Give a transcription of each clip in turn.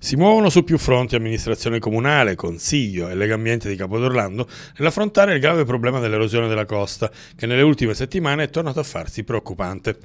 Si muovono su più fronti amministrazione comunale, consiglio e Legambiente di Capodorlando nell'affrontare il grave problema dell'erosione della costa, che nelle ultime settimane è tornato a farsi preoccupante.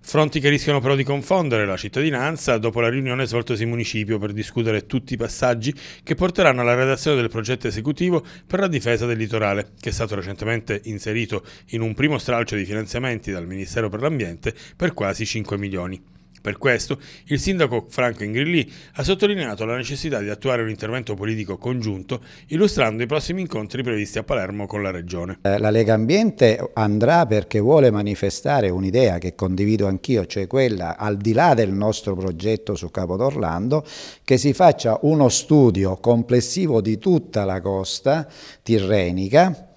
Fronti che rischiano però di confondere la cittadinanza dopo la riunione svoltasi in municipio per discutere tutti i passaggi che porteranno alla redazione del progetto esecutivo per la difesa del litorale, che è stato recentemente inserito in un primo stralcio di finanziamenti dal Ministero per l'Ambiente per quasi 5 milioni. Per questo il sindaco Franco Ingrilli ha sottolineato la necessità di attuare un intervento politico congiunto illustrando i prossimi incontri previsti a Palermo con la Regione. Eh, la Lega Ambiente andrà perché vuole manifestare un'idea che condivido anch'io, cioè quella al di là del nostro progetto su Capo d'Orlando, che si faccia uno studio complessivo di tutta la costa tirrenica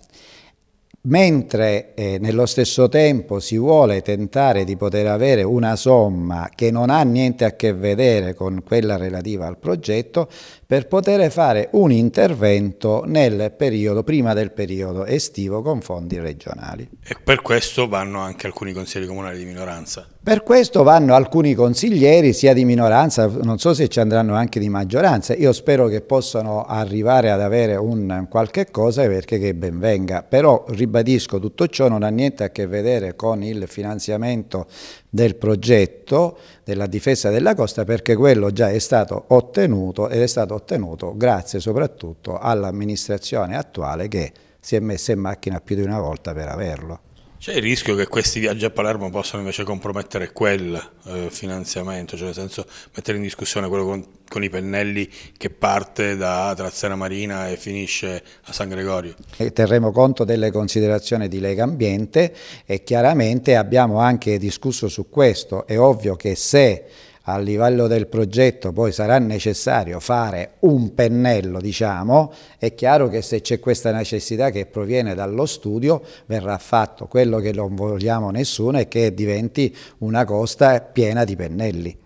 mentre eh, nello stesso tempo si vuole tentare di poter avere una somma che non ha niente a che vedere con quella relativa al progetto per poter fare un intervento nel periodo prima del periodo estivo con fondi regionali. E per questo vanno anche alcuni consigli comunali di minoranza. Per questo vanno alcuni consiglieri sia di minoranza, non so se ci andranno anche di maggioranza, io spero che possano arrivare ad avere un qualche cosa perché che ben venga, però ribadisco tutto ciò non ha niente a che vedere con il finanziamento del progetto della difesa della costa perché quello già è stato ottenuto ed è stato ottenuto grazie soprattutto all'amministrazione attuale che si è messa in macchina più di una volta per averlo. C'è il rischio che questi viaggi a Palermo possano invece compromettere quel eh, finanziamento, cioè nel senso mettere in discussione quello con, con, i pennelli che parte da Trazzana Marina e finisce a San Gregorio. E terremo conto delle considerazioni di Lega Ambiente e chiaramente abbiamo anche discusso su questo, è ovvio che se a livello del progetto poi sarà necessario fare un pennello, diciamo, è chiaro che se c'è questa necessità che proviene dallo studio verrà fatto. Quello che non vogliamo nessuno e che diventi una costa piena di pennelli.